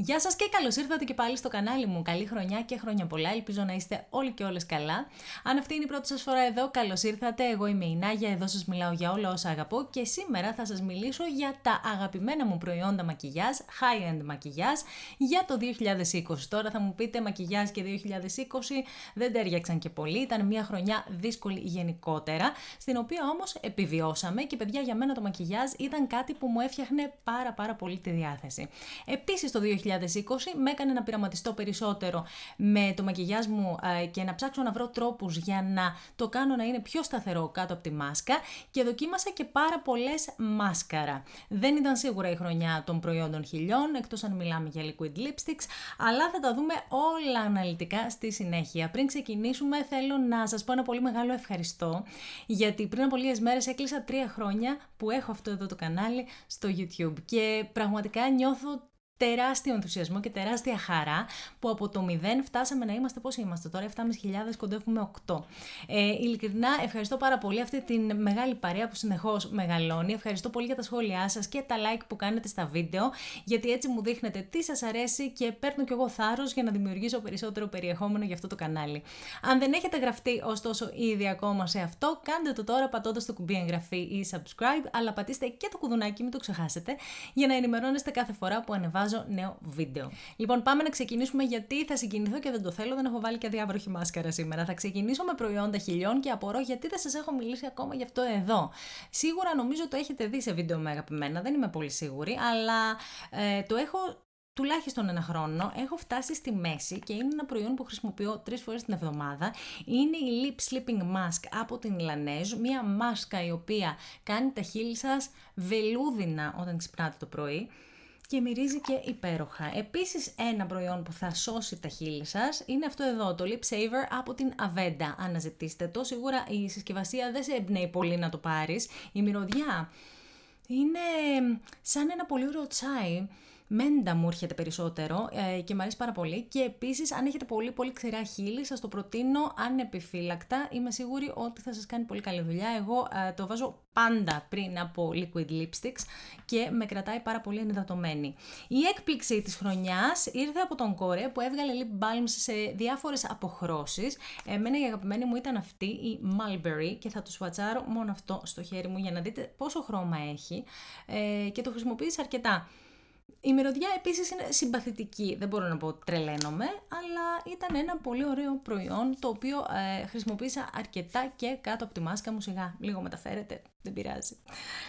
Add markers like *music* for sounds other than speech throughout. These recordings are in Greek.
Γεια σας και καλώς ήρθατε και πάλι στο κανάλι μου. Καλή χρονιά και χρόνια πολλά. Ελπίζω να είστε όλοι και όλες καλά. Αν αυτή είναι η πρώτη σας φορά εδώ, καλώς ήρθατε. Εγώ είμαι η Νάγια, εδώ σας μιλάω για όλα όσα αγαπώ και σήμερα θα σας μιλήσω για τα αγαπημένα μου προϊόντα μακιγιάζ, high-end μακιγιάζ, για το 2020. Τώρα θα μου πείτε μακιγιάζ και 2020 δεν τέριαξαν και πολύ. Ήταν μια χρονιά δύσκολη γενικότερα, στην οποία όμως επιβιώσαμε και παιδιά για μένα το μακιγιάζ ήταν κάτι που μου έφτιαχνε πάρα πάρα πολύ τη διάθεση. Επίσης το 2020 με έκανε να πειραματιστώ περισσότερο με το μακιγιάζ μου ε, και να ψάξω να βρω τρόπους για να το κάνω να είναι πιο σταθερό κάτω από τη μάσκα και δοκίμασα και πάρα πολλές μάσκαρα. Δεν ήταν σίγουρα η χρονιά των προϊόντων χιλιών, εκτός αν μιλάμε για liquid lipsticks, αλλά θα τα δούμε όλα αναλυτικά στη συνέχεια. Πριν ξεκινήσουμε θέλω να σας πω ένα πολύ μεγάλο ευχαριστώ, γιατί πριν από λίγες μέρες έκλεισα τρία χρόνια που έχω αυτό εδώ το κανάλι στο YouTube και πραγματικά νιώθω τεράστιο ενθουσιασμό και τεράστια χαρά που από το 0 φτάσαμε να είμαστε πόσοι είμαστε τώρα, 7.500 κοντεύουμε 8. Ε, ειλικρινά ευχαριστώ πάρα πολύ αυτή την μεγάλη παρέα που συνεχώς μεγαλώνει, ευχαριστώ πολύ για τα σχόλιά σας και τα like που κάνετε στα βίντεο γιατί έτσι μου δείχνετε τι σας αρέσει και παίρνω κι εγώ θάρρος για να δημιουργήσω περισσότερο περιεχόμενο για αυτό το κανάλι. Αν δεν έχετε γραφτεί ωστόσο ήδη ακόμα σε αυτό, κάντε το τώρα πατώντας το κουμπί εγγραφή ή subscribe, αλλά πατήστε και το κουδουνάκι, μην το ξεχάσετε, για να ενημερώνεστε κάθε φορά που ανεβάζω νέο βίντεο. Λοιπόν, πάμε να ξεκινήσουμε γιατί θα συγκινηθώ και δεν το θέλω. Δεν έχω βάλει και διάβροχη μάσκαρα σήμερα. Θα ξεκινήσω με προϊόντα χιλιών και απορώ γιατί δεν σας έχω μιλήσει ακόμα γι' αυτό εδώ. Σίγουρα νομίζω το έχετε δει σε βίντεο με αγαπημένα, δεν είμαι πολύ σίγουρη, αλλά ε, το έχω τουλάχιστον ένα χρόνο, έχω φτάσει στη μέση και είναι ένα προϊόν που χρησιμοποιώ τρεις φορές την εβδομάδα. Είναι η Lip Sleeping Mask από την Λανέζ, μια μάσκα η οποία κάνει τα χείλη σας βελούδινα όταν ξυπνάτε το πρωί και μυρίζει και υπέροχα. Επίσης ένα προϊόν που θα σώσει τα χείλη σας είναι αυτό εδώ, το Lip Saver από την Avenda. Αναζητήστε το, σίγουρα η συσκευασία δεν σε εμπνέει πολύ να το πάρεις. Η μυρωδιά είναι σαν ένα πολύ ωραίο τσάι μέντα μου έρχεται περισσότερο ε, και μου αρέσει πάρα πολύ. Και επίσης, αν έχετε πολύ πολύ ξηρά χείλη, σας το προτείνω ανεπιφύλακτα. Είμαι σίγουρη ότι θα σας κάνει πολύ καλή δουλειά. Εγώ ε, το βάζω πάντα πριν από liquid lipsticks και με κρατάει πάρα πολύ ενυδατωμένη. Η έκπληξη της χρονιάς ήρθε από τον Κόρε που έβγαλε lip balms σε διάφορες αποχρώσεις. Εμένα η αγαπημένη μου ήταν αυτή η Mulberry και θα το σουατσάρω μόνο αυτό στο χέρι μου για να δείτε πόσο χρώμα έχει ε, και το χρησιμοποίησα αρκετά. Η μυρωδιά επίσης είναι συμπαθητική, δεν μπορώ να πω τρελαίνομαι, αλλά ήταν ένα πολύ ωραίο προϊόν το οποίο ε, χρησιμοποίησα αρκετά και κάτω από τη μάσκα μου σιγά, λίγο μεταφέρεται, δεν πειράζει.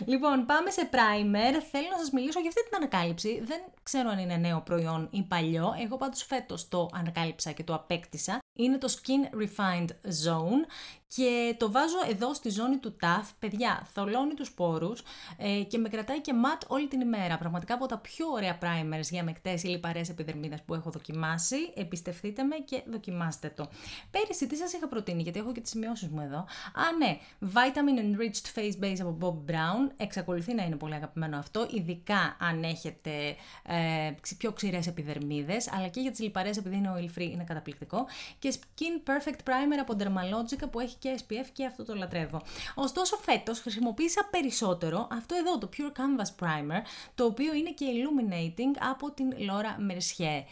Λοιπόν, πάμε σε primer. Θέλω να σας μιλήσω για αυτή την ανακάλυψη. Δεν ξέρω αν είναι νέο προϊόν ή παλιό. Εγώ πάντως φέτος το ανακάλυψα και το απέκτησα. Είναι το Skin Refined Zone και το βάζω εδώ στη ζώνη του TAF, Παιδιά, θολώνει τους πόρους ε, και με κρατάει και ματ όλη την ημέρα. Πραγματικά από τα πιο ωραία primers για μεκτές ή λιπαρές επιδερμίδες που έχω δοκιμάσει. Εμπιστευτείτε με και δοκιμάστε το. Πέρυσι τι σας είχα προτείνει, γιατί έχω και τις σημειώσεις μου εδώ. Α, ναι, Vitamin Enriched Face Base από Bob Brown. Εξακολουθεί να είναι πολύ αγαπημένο αυτό, ειδικά αν έχετε ε, πιο ξηρές επιδερμίδες, αλλά και για τις λιπαρές επειδή είναι oil free είναι καταπληκτικό. Και Skin Perfect Primer από Dermalogica που έχει και SPF και αυτό το λατρεύω. Ωστόσο φέτος χρησιμοποίησα περισσότερο αυτό εδώ το Pure Canvas Primer, το οποίο είναι και illuminating από την Laura Mercier.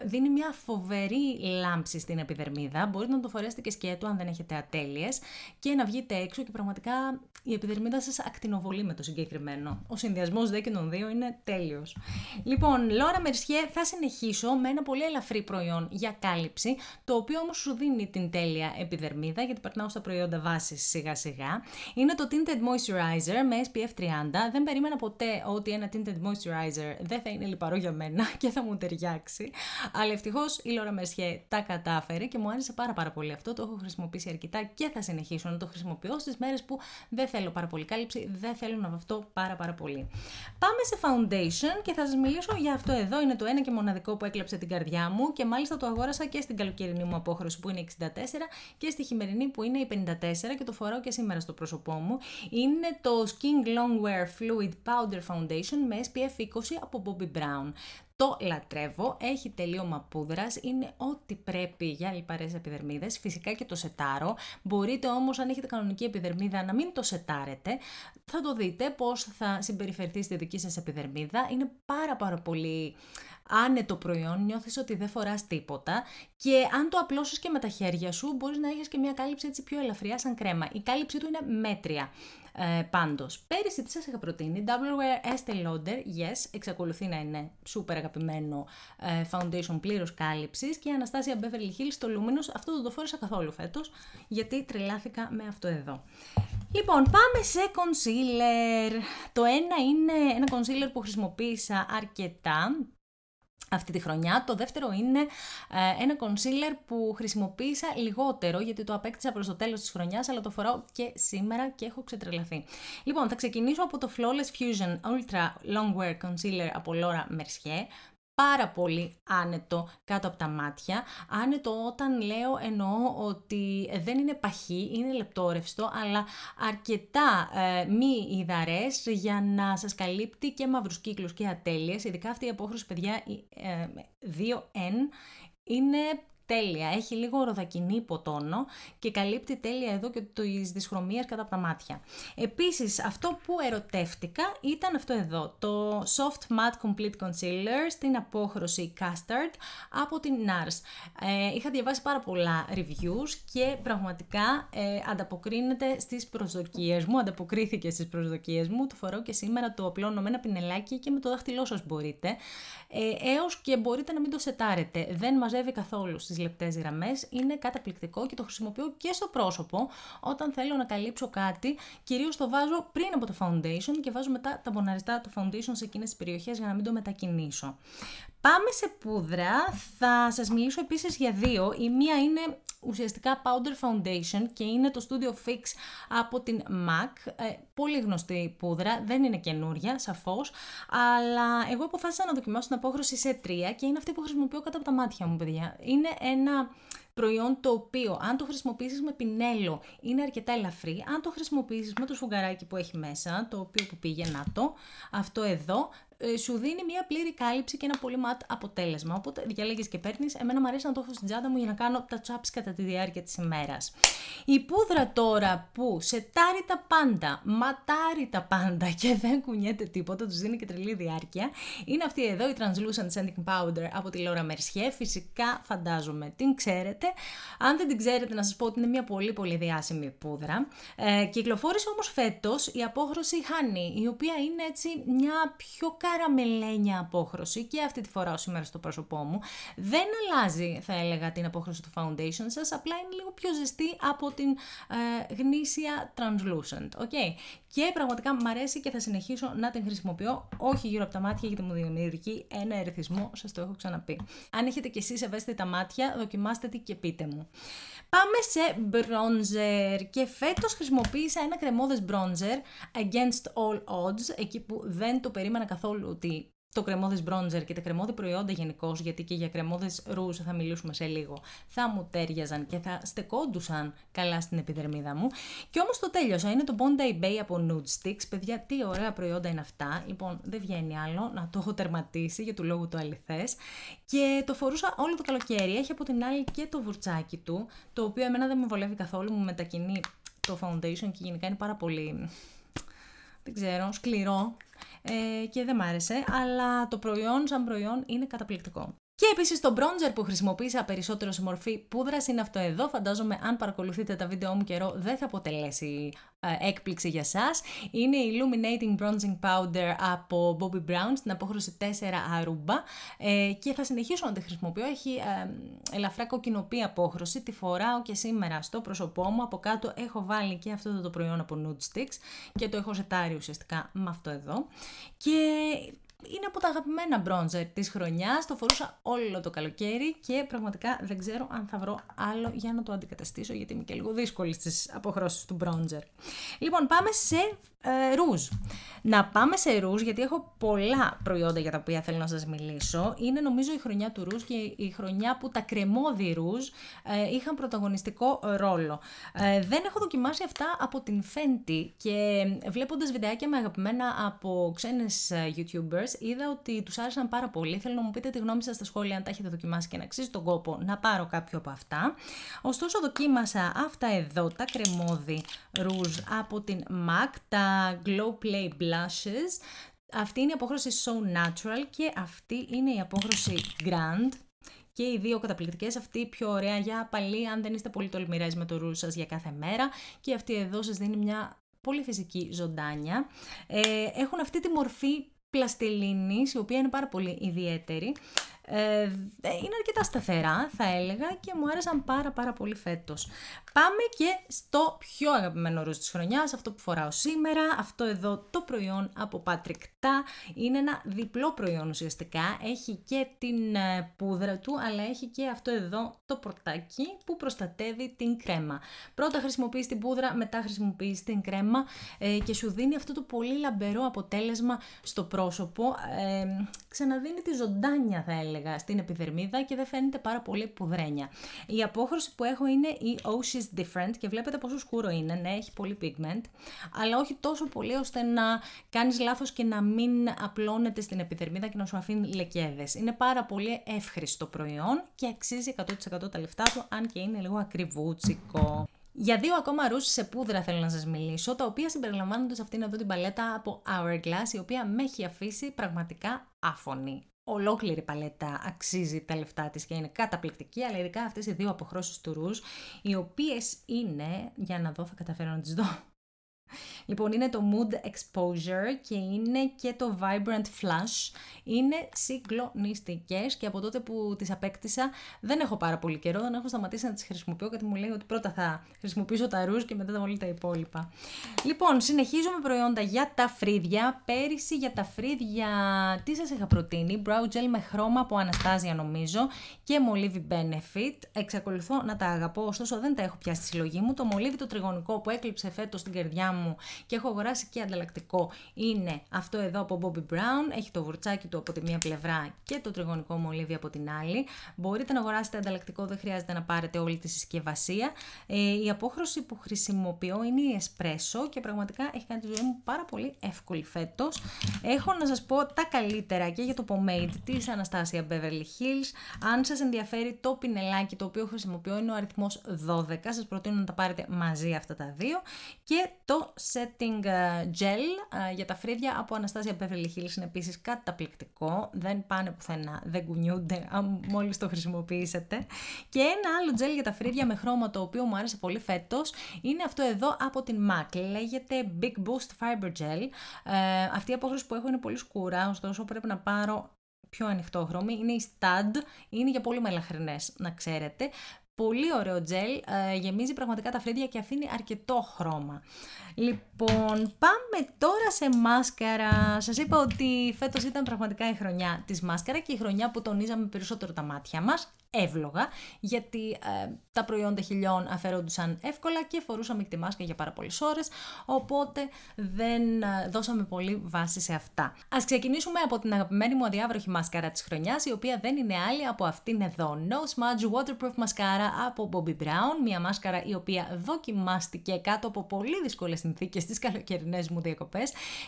Ε, δίνει μια φοβερή λάμψη στην επιδερμίδα, μπορείτε να το φορέσετε και σκέτο αν δεν έχετε ατέλειες και να βγείτε έξω και πραγματικά η επιδερμίδα σα ακτινοβολεί με το συγκεκριμένο. Ο συνδυασμός δε και των δύο είναι τέλειος. Λοιπόν, Λόρα Μερσιέ, θα συνεχίσω με ένα πολύ ελαφρύ προϊόν για κάλυψη, το οποίο όμως σου δίνει την τέλεια επιδερμίδα, γιατί περνάω στα προϊόντα βάσης σιγά-σιγά. Είναι το Tinted Moisturizer με SPF 30. Δεν περίμενα ποτέ ότι ένα Tinted Moisturizer δεν θα είναι λιπαρό για μένα *laughs* και θα μου ταιριάξει. Αλλά ευτυχώς η Λόρα Μερσιέ τα κατάφερε και μου άρεσε πάρα, πάρα πολύ αυτό. Το έχω χρησιμοποιήσει αρκετά και θα συνεχίσω να το χρησιμοποιώ στις μέρες που δεν θέλω πάρα πολύ κάλυψη, δεν θέλουν να αυτό πάρα πάρα πολύ. Πάμε σε foundation και θα σας μιλήσω για αυτό εδώ, είναι το ένα και μοναδικό που έκλαψε την καρδιά μου και μάλιστα το αγόρασα και στην καλοκαιρινή μου απόχρωση που είναι 64 και στη χειμερινή που είναι η 54 και το φοράω και σήμερα στο πρόσωπό μου. Είναι το Skin Longwear Fluid Powder Foundation με SPF 20 από Bobbi Brown. Το λατρεύω, έχει τελείωμα πούδρας, είναι ό,τι πρέπει για λιπαρές επιδερμίδες, Φυσικά και το σετάρω. Μπορείτε όμως, αν έχετε κανονική επιδερμίδα, να μην το σετάρετε. Θα το δείτε πώς θα συμπεριφερθεί στη δική σας επιδερμίδα. Είναι πάρα πάρα πολύ άνετο προϊόν, νιώθεις ότι δεν φοράς τίποτα και αν το απλώσεις και με τα χέρια σου μπορείς να έχεις και μια κάλυψη έτσι πιο ελαφριά σαν κρέμα. Η κάλυψή του είναι μέτρια. Ε, πάντως, πέρυσι τις σας είχα προτείνει, Wear Estee Lauder, yes, εξακολουθεί να είναι σούπερ αγαπημένο ε, foundation πλήρως κάλυψης και η Αναστάσια Beverly Hills στο Luminous, αυτό δεν το φόρεσα καθόλου φέτος, γιατί τρελάθηκα με αυτό εδώ. Λοιπόν, πάμε σε concealer. Το ένα είναι ένα concealer που χρησιμοποίησα αρκετά αυτή τη χρονιά. Το δεύτερο είναι ε, ένα κονσίλερ που χρησιμοποίησα λιγότερο γιατί το απέκτησα προς το τέλος της χρονιάς αλλά το φοράω και σήμερα και έχω ξετρελαθεί. Λοιπόν, θα ξεκινήσω από το Flawless Fusion Ultra Longwear Concealer από Laura Mercier πάρα πολύ άνετο κάτω από τα μάτια. Άνετο όταν λέω εννοώ ότι δεν είναι παχύ, είναι λεπτόρευστο, αλλά αρκετά ε, μη ιδαρές για να σας καλύπτει και μαύρους κύκλους και ατέλειες. Ειδικά αυτή η απόχρωση, παιδιά, 2N, ε, είναι τέλεια. Έχει λίγο ροδακινή υποτόνο και καλύπτει τέλεια εδώ και τη δυσχρωμία κατά τα μάτια. Επίσης, αυτό που ερωτεύτηκα ήταν αυτό εδώ. Το Soft Matte Complete Concealer στην απόχρωση Custard από την NARS. Ε, είχα διαβάσει πάρα πολλά reviews και πραγματικά ε, ανταποκρίνεται στις προσδοκίες μου, ανταποκρίθηκε στις προσδοκίες μου. Το φορώ και σήμερα το απλώνω με ένα πινελάκι και με το δάχτυλό σας μπορείτε. Ε, έως και μπορείτε να μην το σετάρετε. Δεν μαζεύει καθόλου στις λεπτές γραμμές είναι καταπληκτικό και το χρησιμοποιώ και στο πρόσωπο όταν θέλω να καλύψω κάτι, κυρίως το βάζω πριν από το foundation και βάζω μετά τα μποναριστά του foundation σε εκείνες τις περιοχές για να μην το μετακινήσω. Πάμε σε πούδρα, θα σας μιλήσω επίσης για δύο. Η μία είναι ουσιαστικά Powder Foundation και είναι το Studio Fix από την MAC. Ε, πολύ γνωστή πούδρα, δεν είναι καινούρια σαφώς, αλλά εγώ αποφάσισα να δοκιμάσω την απόχρωση σε τρία και είναι αυτή που χρησιμοποιώ κατά από τα μάτια μου παιδιά. Είναι ένα προϊόν το οποίο αν το χρησιμοποιήσεις με πινέλο είναι αρκετά ελαφρύ, αν το χρησιμοποιήσεις με το σφουγγαράκι που έχει μέσα, το οποίο που πήγε να το, αυτό εδώ, ε, σου δίνει μια πλήρη κάλυψη και ένα πολύ ματ αποτέλεσμα. Οπότε διαλέγεις και παίρνεις. Εμένα μου αρέσει να το έχω στην τσάντα μου για να κάνω τα τσάπη κατά τη διάρκεια της ημέρας. Η πούδρα τώρα που σετάρει τα πάντα, ματάρει τα πάντα και δεν κουνιέται τίποτα, τους δίνει και τρελή διάρκεια, είναι αυτή εδώ η Translucent Sending Powder από τη Laura Mercier. Φυσικά φαντάζομαι την ξέρετε. Αν δεν την ξέρετε, να σας πω ότι είναι μια πολύ πολύ διάσημη πούδρα. Ε, κυκλοφόρησε όμως φέτος η απόχρωση Honey, η οποία είναι έτσι μια πιο καραμελένια απόχρωση και αυτή τη φορά σήμερα στο πρόσωπό μου. Δεν αλλάζει θα έλεγα την απόχρωση του foundation σας, απλά είναι λίγο πιο ζεστή από την ε, γνήσια translucent, ok? Και πραγματικά μου αρέσει και θα συνεχίσω να την χρησιμοποιώ, όχι γύρω από τα μάτια, γιατί μου δημιουργεί ένα ερεθισμό, σας το έχω ξαναπεί. Αν έχετε κι εσείς τα μάτια, δοκιμάστε τη και πείτε μου. Πάμε σε bronzer και φέτος χρησιμοποίησα ένα κρεμόδες bronzer against all odds, εκεί που δεν το περίμενα καθόλου ότι το κρεμόδες μπρόντζερ και τα κρεμόδι προϊόντα γενικώ, γιατί και για κρεμόδες ρούζ θα μιλήσουμε σε λίγο, θα μου τέριαζαν και θα στεκόντουσαν καλά στην επιδερμίδα μου. Και όμως το τέλειωσα, είναι το Bondi Bay από Nude Sticks. Παιδιά, τι ωραία προϊόντα είναι αυτά. Λοιπόν, δεν βγαίνει άλλο, να το έχω τερματίσει για του λόγου του αληθές. Και το φορούσα όλο το καλοκαίρι, έχει από την άλλη και το βουρτσάκι του, το οποίο εμένα δεν με βολεύει καθόλου, μου μετακινεί το foundation και γενικά είναι πάρα πολύ δεν ξέρω, σκληρό ε, και δεν μ' άρεσε, αλλά το προϊόν σαν προϊόν είναι καταπληκτικό. Και επίσης το bronzer που χρησιμοποίησα περισσότερο σε μορφή πούδρας είναι αυτό εδώ. Φαντάζομαι αν παρακολουθείτε τα βίντεο μου καιρό δεν θα αποτελέσει ε, έκπληξη για εσά. Είναι η Illuminating Bronzing Powder από Bobby Brown στην απόχρωση 4 αρούμπα ε, και θα συνεχίσω να τη χρησιμοποιώ. Έχει ε, ελαφρά κοκκινοπή απόχρωση, τη φοράω και σήμερα στο πρόσωπό μου. Από κάτω έχω βάλει και αυτό το προϊόν από Nude Sticks και το έχω ζετάρει ουσιαστικά με αυτό εδώ και είναι από τα αγαπημένα μπρόντζερ της χρονιάς, το φορούσα όλο το καλοκαίρι και πραγματικά δεν ξέρω αν θα βρω άλλο για να το αντικαταστήσω γιατί είμαι και λίγο δύσκολη στις αποχρώσεις του μπρόντζερ. Λοιπόν πάμε σε ε, ρούζ. Να πάμε σε ρούζ, γιατί έχω πολλά προϊόντα για τα οποία θέλω να σας μιλήσω. Είναι νομίζω η χρονιά του ρούζ και η χρονιά που τα κρεμόδι ρούζ ε, είχαν πρωταγωνιστικό ρόλο. Ε, δεν έχω δοκιμάσει αυτά από την Fenty και βλέποντας βιντεάκια με αγαπημένα από ξένες ε, YouTubers είδα ότι τους άρεσαν πάρα πολύ. Θέλω να μου πείτε τη γνώμη σας στα σχόλια αν τα έχετε δοκιμάσει και να αξίζει τον κόπο να πάρω κάποιο από αυτά. Ωστόσο δοκίμασα αυτά εδώ τα κρεμόδι ρούζ από την MAC, τα Glow Play Blushes. Αυτή είναι η απόχρωση So Natural και αυτή είναι η απόχρωση Grand. Και οι δύο καταπληκτικές, αυτή πιο ωραία για απαλή αν δεν είστε πολύ τολμηρές με το ρούς σας για κάθε μέρα. Και αυτή εδώ σας δίνει μια πολύ φυσική ζωντάνια. Ε, έχουν αυτή τη μορφή πλαστελίνης, η οποία είναι πάρα πολύ ιδιαίτερη ε, είναι αρκετά σταθερά θα έλεγα και μου άρεσαν πάρα πάρα πολύ φέτος. Πάμε και στο πιο αγαπημένο ρούχο της χρονιάς, αυτό που φοράω σήμερα, αυτό εδώ το προϊόν από Patrick Ta. Είναι ένα διπλό προϊόν ουσιαστικά, έχει και την ε, πούδρα του αλλά έχει και αυτό εδώ το πορτάκι που προστατεύει την κρέμα. Πρώτα χρησιμοποιείς την πούδρα, μετά χρησιμοποιείς την κρέμα ε, και σου δίνει αυτό το πολύ λαμπερό αποτέλεσμα στο πρόσωπο, ε, ξαναδίνει τη ζωντάνια θα έλεγα έλεγα, στην επιδερμίδα και δεν φαίνεται πάρα πολύ πουδρένια. Η απόχρωση που έχω είναι η Ocean's Different και βλέπετε πόσο σκούρο είναι, ναι, έχει πολύ pigment, αλλά όχι τόσο πολύ ώστε να κάνεις λάθος και να μην απλώνεται στην επιδερμίδα και να σου αφήνει λεκέδες. Είναι πάρα πολύ εύχριστο προϊόν και αξίζει 100% τα λεφτά του, αν και είναι λίγο ακριβούτσικο. Για δύο ακόμα ρούς σε πούδρα θέλω να σας μιλήσω, τα οποία συμπεριλαμβάνονται σε αυτήν εδώ την παλέτα από Hourglass, η οποία με έχει αφήσει πραγματικά άφωνη ολόκληρη παλέτα αξίζει τα λεφτά της και είναι καταπληκτική, αλλά ειδικά αυτές οι δύο αποχρώσεις του οι οποίες είναι, για να δω θα καταφέρω να τις δω, Λοιπόν, είναι το Mood Exposure και είναι και το Vibrant Flush Είναι συγκλονιστικές και από τότε που τις απέκτησα δεν έχω πάρα πολύ καιρό. Δεν έχω σταματήσει να τις χρησιμοποιώ γιατί μου λέει ότι πρώτα θα χρησιμοποιήσω τα ρούζ και μετά τα όλα τα υπόλοιπα. Λοιπόν, συνεχίζω με προϊόντα για τα φρύδια. Πέρυσι για τα φρύδια τι σας είχα προτείνει. Brow gel με χρώμα από Αναστάζια νομίζω και μολύβι Benefit. Εξακολουθώ να τα αγαπώ, ωστόσο δεν τα έχω πια στη συλλογή μου. Το μολύβι το τριγωνικό που έκλειψε φέτος στην καρδιά μου και έχω αγοράσει και ανταλλακτικό είναι αυτό εδώ από Bobby Brown. Έχει το βουρτσάκι του από τη μία πλευρά και το τριγωνικό μολύβι από την άλλη. Μπορείτε να αγοράσετε ανταλλακτικό, δεν χρειάζεται να πάρετε όλη τη συσκευασία. Ε, η απόχρωση που χρησιμοποιώ είναι η Espresso και πραγματικά έχει κάνει τη ζωή μου πάρα πολύ εύκολη φέτος. Έχω να σας πω τα καλύτερα και για το pomade της Αναστάσια Beverly Hills. Αν σας ενδιαφέρει το πινελάκι το οποίο χρησιμοποιώ είναι ο αριθμός 12, σας προτείνω να τα πάρετε μαζί αυτά τα δύο. Και το setting ε, gel ε, για τα φρύδια από Αναστάσια Beverly Hills είναι επίσης καταπληκτικό, δεν πάνε πουθενά, δεν κουνιούνται αν το χρησιμοποιήσετε. Και ένα άλλο gel για τα φρύδια με χρώμα το οποίο μου άρεσε πολύ φέτος είναι αυτό εδώ από την MAC, λέγεται Big Boost Fiber Gel. Ε, αυτή η απόχρωση που έχω είναι πολύ σκούρα, ωστόσο πρέπει να πάρω πιο ανοιχτό χρώμα. είναι η Stud, είναι για πολύ μελαχρινές να ξέρετε. Πολύ ωραίο τζελ, ε, γεμίζει πραγματικά τα φρύδια και αφήνει αρκετό χρώμα. Λοιπόν, πάμε τώρα σε μάσκαρα. Σας είπα ότι φέτος ήταν πραγματικά η χρονιά της μάσκαρα και η χρονιά που τονίζαμε περισσότερο τα μάτια μας εύλογα, γιατί ε, τα προϊόντα χιλιών αφαιρόντουσαν εύκολα και φορούσαμε και τη μάσκα για πάρα πολλές ώρες, οπότε δεν ε, δώσαμε πολύ βάση σε αυτά. Ας ξεκινήσουμε από την αγαπημένη μου αδιάβροχη μάσκαρα της χρονιάς, η οποία δεν είναι άλλη από αυτήν εδώ. No Smudge Waterproof Μασκάρα από Bobbi Brown, μια μάσκαρα η οποία δοκιμάστηκε κάτω από πολύ δύσκολες συνθήκες στις καλοκαιρινές μου διακοπές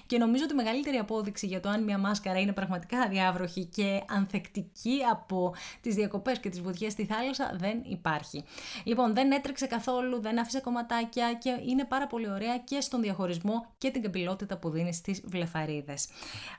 και νομίζω ότι η μεγαλύτερη απόδειξη για το αν μια μάσκαρα είναι πραγματικά αδιάβροχη και ανθεκτική από τις διακοπές και τις στη θάλασσα δεν υπάρχει. Λοιπόν, δεν έτρεξε καθόλου, δεν άφησε κομματάκια και είναι πάρα πολύ ωραία και στον διαχωρισμό και την καμπυλότητα που δίνει στις βλεφαρίδες.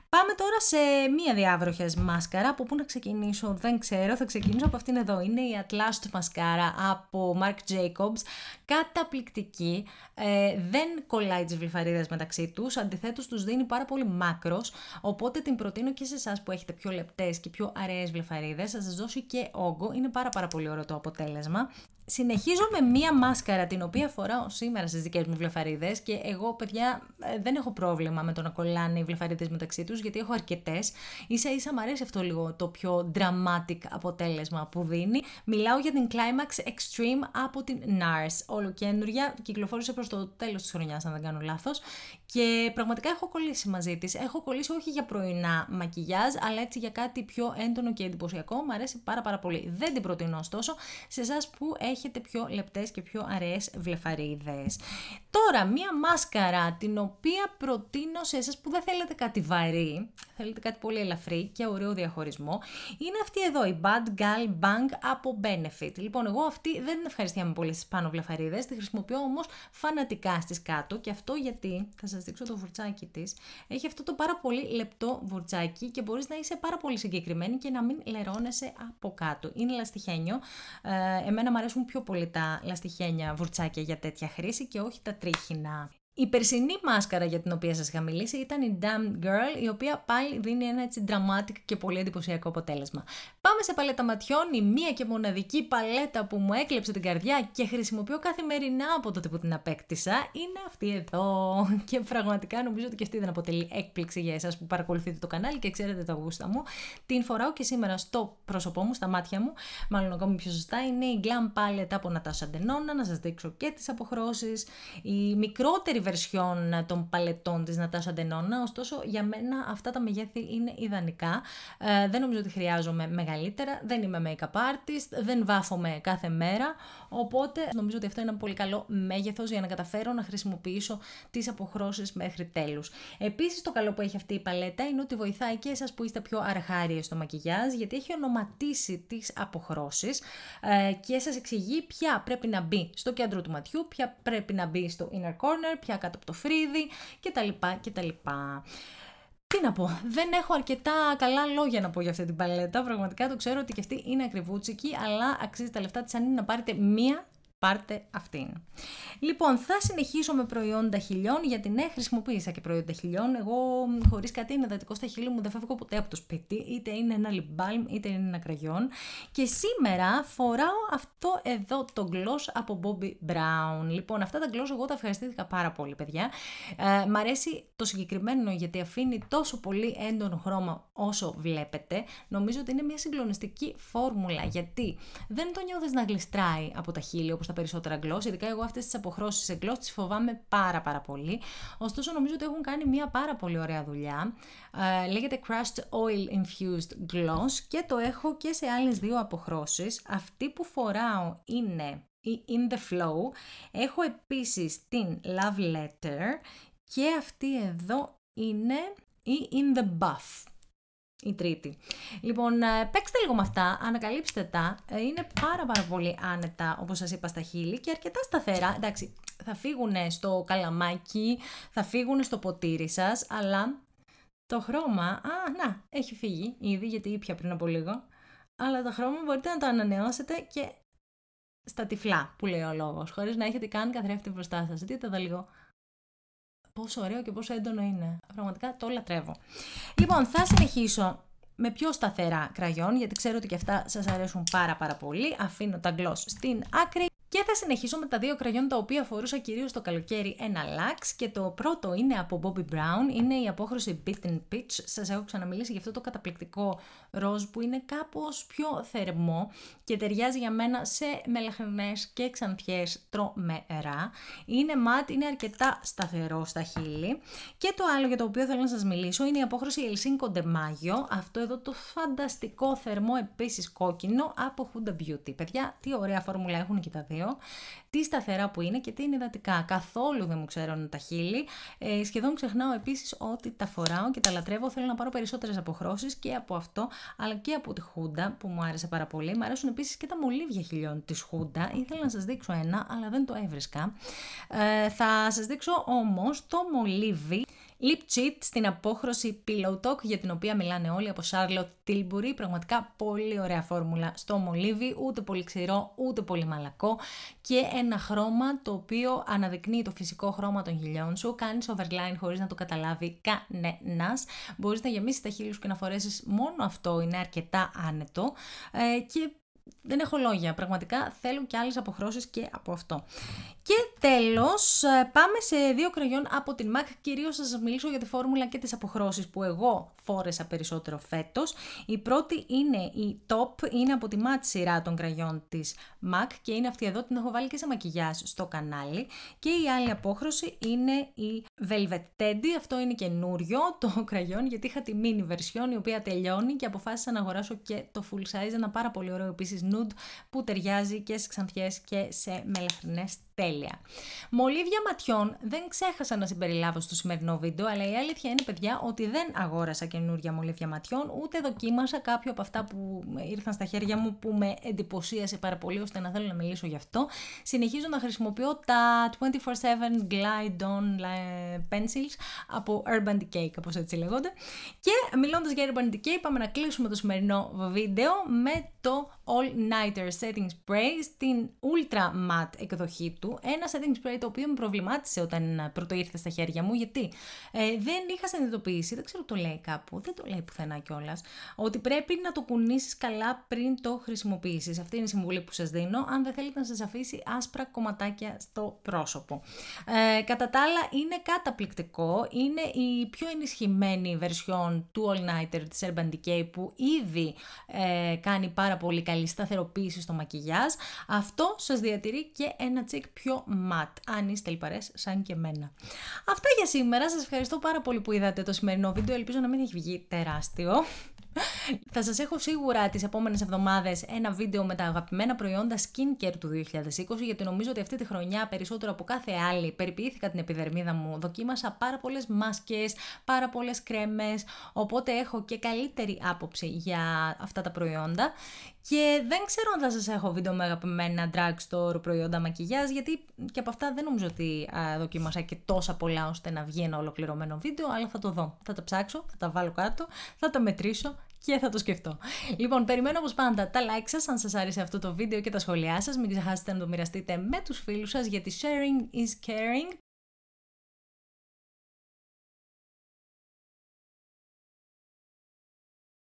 Πάμε τώρα σε μία διάβροχέ μάσκαρα, από πού να ξεκινήσω δεν ξέρω, θα ξεκινήσω από αυτήν εδώ. Είναι η Atlas μασκάρα από Mark Jacobs, καταπληκτική, ε, δεν κολλάει τις βλεφαρίδες μεταξύ τους. Αντιθέτως, τους δίνει πάρα πολύ μακρο οπότε την προτείνω και σε εσάς που έχετε πιο λεπτές και πιο αραιές βλεφαρίδες, θα σας δώσει και όγκο είναι πάρα πάρα πολύ ωραίο το αποτέλεσμα συνεχίζω με μία μάσκαρα την οποία φοράω σήμερα στις δικές μου βλεφαρίδες και εγώ, παιδιά, ε, δεν έχω πρόβλημα με το να κολλάνε οι βλεφαρίδες μεταξύ τους γιατί έχω αρκετές. σα ίσα μου αρέσει αυτό λίγο το πιο dramatic αποτέλεσμα που δίνει. Μιλάω για την Climax Extreme από την NARS. όλο Ολοκένουργια, κυκλοφόρησε προς το τέλος της χρονιάς, αν δεν κάνω λάθος. Και πραγματικά έχω κολλήσει μαζί της. Έχω κολλήσει όχι για πρωινά μακιγιάζ, αλλά έτσι για κάτι πιο έντονο και εντυπωσιακό. Μου αρέσει πάρα, πάρα πολύ. Δεν την προτείνω ωστόσο σε εσάς που έχει έχετε πιο λεπτές και πιο αραιές βλεφαρίδες. Τώρα, μία μάσκαρα την οποία προτείνω σε εσάς που δεν θέλετε κάτι βαρύ, θέλετε κάτι πολύ ελαφρύ και ωραίο διαχωρισμό, είναι αυτή εδώ, η Bad Gal Bang από Benefit. Λοιπόν, εγώ αυτή δεν την ευχαριστιάμαι πολύ πάνω βλεφαρίδες, τη χρησιμοποιώ όμως φανατικά στις κάτω και αυτό γιατί, θα σας δείξω το βουρτσάκι της, έχει αυτό το πάρα πολύ λεπτό βουρτσάκι και μπορείς να είσαι πάρα πολύ συγκεκριμένη και να μην λερώνεσαι από κάτω. Είναι λαστιχένιο, ε, εμένα μου αρέσουν πιο πολύ τα λαστιχένια βουρτσάκια για τέτοια χρήση και όχι τα τρίχινα η περσινή μάσκαρα για την οποία σας είχα μιλήσει ήταν η Damn Girl, η οποία πάλι δίνει ένα έτσι dramatic και πολύ εντυπωσιακό αποτέλεσμα. Πάμε σε παλέτα ματιών, η μία και μοναδική παλέτα που μου έκλεψε την καρδιά και χρησιμοποιώ καθημερινά από τότε που την απέκτησα, είναι αυτή εδώ. *laughs* Και πραγματικά νομίζω ότι και αυτή δεν αποτελεί έκπληξη για εσάς που παρακολουθείτε το κανάλι και ξέρετε τα γούστα μου. Την φοράω και σήμερα στο πρόσωπό μου, στα μάτια μου, μάλλον ακόμη πιο σωστά, είναι η Glam Palette από Natasha Denona, να σας δείξω και τις αποχρώσεις. Η μικρότερη των παλετών της Νατάσα Ντενόνα, ωστόσο για μένα αυτά τα μεγέθη είναι ιδανικά. Ε, δεν νομίζω ότι χρειάζομαι μεγαλύτερα, δεν είμαι make-up artist, δεν βάφομαι κάθε μέρα, οπότε νομίζω ότι αυτό είναι ένα πολύ καλό μέγεθος για να καταφέρω να χρησιμοποιήσω τις αποχρώσεις μέχρι τέλους. Επίσης το καλό που έχει αυτή η παλέτα είναι ότι βοηθάει και εσάς που είστε πιο αρχάριες στο μακιγιάζ, γιατί έχει ονοματίσει τις αποχρώσεις ε, και σας εξηγεί ποια πρέπει να μπει στο κέντρο του ματιού, ποια πρέπει να μπει στο inner corner, κάτω από το φρύδι κτλ. κτλ. Τι να πω, δεν έχω αρκετά καλά λόγια να πω για αυτή την παλέτα. Πραγματικά το ξέρω ότι και αυτή είναι ακριβούτσικη, αλλά αξίζει τα λεφτά της αν είναι να πάρετε μία πάρτε αυτήν. Λοιπόν, θα συνεχίσω με προϊόντα χιλιών, γιατί ναι, χρησιμοποίησα και προϊόντα χιλιών. Εγώ, χωρίς κάτι δατικό στα χείλη μου, δεν φεύγω ποτέ από το σπίτι, είτε είναι ένα λιμπάλμ, είτε είναι ένα κραγιόν. Και σήμερα φοράω αυτό εδώ το gloss από Bobby Brown. Λοιπόν, αυτά τα gloss εγώ τα ευχαριστήθηκα πάρα πολύ, παιδιά. Ε, μ' αρέσει το συγκεκριμένο γιατί αφήνει τόσο πολύ έντονο χρώμα όσο βλέπετε. Νομίζω ότι είναι μια συγκλονιστική φόρμουλα, γιατί δεν το νιώθεις να γλιστράει από τα χείλη όπως στα περισσότερα γκλώσσα. Ειδικά εγώ αυτές τις αποχρώσεις σε γκλώσσα τις φοβάμαι πάρα πάρα πολύ. Ωστόσο, νομίζω ότι έχουν κάνει μια πάρα πολύ ωραία δουλειά. Ε, λέγεται Crushed Oil Infused Gloss και το έχω και σε άλλες δύο αποχρώσεις. Αυτή που φοράω είναι η In The Flow. Έχω επίσης την Love Letter και αυτή εδώ είναι η In The Buff η τρίτη. Λοιπόν, ε, παίξτε λίγο με αυτά, ανακαλύψτε τα. Ε, είναι πάρα πάρα πολύ άνετα, όπως σας είπα, στα χείλη και αρκετά σταθερά. Εντάξει, θα φύγουν στο καλαμάκι, θα φύγουν στο ποτήρι σας, αλλά το χρώμα, α, να, έχει φύγει ήδη, γιατί ήπια πριν από λίγο. Αλλά το χρώμα μπορείτε να το ανανεώσετε και στα τυφλά, που λέει ο λόγος, χωρίς να έχετε καν καθρέφτη μπροστά σας. Δείτε εδώ λίγο πόσο ωραίο και πόσο έντονο είναι. Πραγματικά το λατρεύω. Λοιπόν, θα συνεχίσω με πιο σταθερά κραγιόν, γιατί ξέρω ότι και αυτά σας αρέσουν πάρα πάρα πολύ. Αφήνω τα γλώσσα στην άκρη και θα συνεχίσω με τα δύο κραγιόν τα οποία φορούσα κυρίως το καλοκαίρι, ένα λαξ. Και το πρώτο είναι από Bobby Brown, είναι η απόχρωση Beaten Pitch. Σας έχω ξαναμιλήσει για αυτό το καταπληκτικό ροζ που είναι κάπως πιο θερμό και ταιριάζει για μένα σε μελαχρινές και ξανθιές τρομερά. Είναι ματ, είναι αρκετά σταθερό στα χείλη. Και το άλλο για το οποίο θέλω να σας μιλήσω είναι η απόχρωση Ελσίνκο Ντεμάγιο. Αυτό εδώ το φανταστικό θερμό επίσης κόκκινο από Huda Beauty. Παιδιά, τι ωραία φόρμουλα έχουν και τα δύο τι σταθερά που είναι και τι είναι υδατικά. Καθόλου δεν μου ξέρουν τα χείλη. Ε, σχεδόν ξεχνάω επίσης ότι τα φοράω και τα λατρεύω. Θέλω να πάρω περισσότερες αποχρώσεις και από αυτό, αλλά και από τη Χούντα που μου άρεσε πάρα πολύ. Μ' αρέσουν επίσης και τα μολύβια χιλιών της Χούντα. Ήθελα να σας δείξω ένα, αλλά δεν το έβρισκα. Ε, θα σας δείξω όμως το μολύβι Lip Cheat στην απόχρωση Pillow Talk για την οποία μιλάνε όλοι από Charlotte Tilbury. Πραγματικά πολύ ωραία φόρμουλα στο μολύβι, ούτε πολύ ξηρό ούτε πολύ μαλακό και ένα χρώμα το οποίο αναδεικνύει το φυσικό χρώμα των γυλιών σου. Κάνεις overline χωρίς να το καταλάβει κανένας. Μπορείς να γεμίσεις τα χείλη σου και να φορέσεις μόνο αυτό, είναι αρκετά άνετο ε, και δεν έχω λόγια. Πραγματικά θέλω και άλλες αποχρώσεις και από αυτό. Και τέλος, ε, πάμε σε δύο κραγιόν από την MAC. Κυρίως θα σας μιλήσω για τη φόρμουλα και τις αποχρώσεις που εγώ φόρεσα περισσότερο φέτος. Η πρώτη είναι η Top, είναι από τη MAC σειρά των κραγιών της MAC και είναι αυτή εδώ, την έχω βάλει και σε μακιγιάζ στο κανάλι. Και η άλλη απόχρωση είναι η Velvet Teddy, αυτό είναι καινούριο το *laughs* κραγιόν γιατί είχα τη mini version η οποία τελειώνει και αποφάσισα να αγοράσω και το full size, ένα πάρα πολύ ωραίο επίσης nude που ταιριάζει και σε ξανθιές και σε μελαχρινές τέλεια. Μολύβια ματιών δεν ξέχασα να συμπεριλάβω στο σημερινό βίντεο, αλλά η αλήθεια είναι, παιδιά, ότι δεν αγόρασα καινούργια μολύβια ματιών, ούτε δοκίμασα κάποιο από αυτά που ήρθαν στα χέρια μου που με εντυπωσίασε πάρα πολύ, ώστε να θέλω να μιλήσω γι' αυτό. Συνεχίζω να χρησιμοποιώ τα 24-7 Glide On Pencils από Urban Decay, όπω έτσι λέγονται. Και μιλώντας για Urban Decay, πάμε να κλείσουμε το σημερινό βίντεο με το All Nighter Setting Spray στην Ultra Matte εκδοχή του ένα setting spray το οποίο με προβλημάτισε όταν ε, πρώτο ήρθε στα χέρια μου, γιατί ε, δεν είχα συνειδητοποιήσει, δεν ξέρω το λέει κάπου, δεν το λέει πουθενά κιόλας, ότι πρέπει να το κουνήσεις καλά πριν το χρησιμοποιήσεις. Αυτή είναι η συμβουλή που σας δίνω, αν δεν θέλετε να σας αφήσει άσπρα κομματάκια στο πρόσωπο. Ε, κατά τα άλλα, είναι καταπληκτικό, είναι η πιο ενισχυμένη version του All Nighter της Urban Decay που ήδη ε, κάνει πάρα πολύ καλή σταθεροποίηση στο μακιγιάζ. Αυτό σας διατηρεί και ένα τσικ πιο ματ, αν είστε λιπαρές σαν και εμένα. Αυτά για σήμερα, σας ευχαριστώ πάρα πολύ που είδατε το σημερινό βίντεο, ελπίζω να μην έχει βγει τεράστιο. *laughs* Θα σας έχω σίγουρα τις επόμενες εβδομάδες ένα βίντεο με τα αγαπημένα προϊόντα skincare του 2020 γιατί νομίζω ότι αυτή τη χρονιά περισσότερο από κάθε άλλη περιποιήθηκα την επιδερμίδα μου, δοκίμασα πάρα πολλές μάσκες, πάρα πολλές κρέμες οπότε έχω και καλύτερη άποψη για αυτά τα προϊόντα και δεν ξέρω αν θα σας έχω βίντεο με αγαπημένα drugstore προϊόντα μακιγιάζ γιατί και από αυτά δεν νομίζω ότι α, δοκίμασα και τόσα πολλά ώστε να βγει ένα ολοκληρωμένο βίντεο αλλά θα το δω, θα τα ψάξω, θα τα βάλω κάτω, θα τα μετρήσω και θα το σκεφτώ. Λοιπόν, περιμένω όπως πάντα τα like σας, αν σας άρεσε αυτό το βίντεο και τα σχόλιά σας. Μην ξεχάσετε να το μοιραστείτε με τους φίλους σας, γιατί sharing is caring.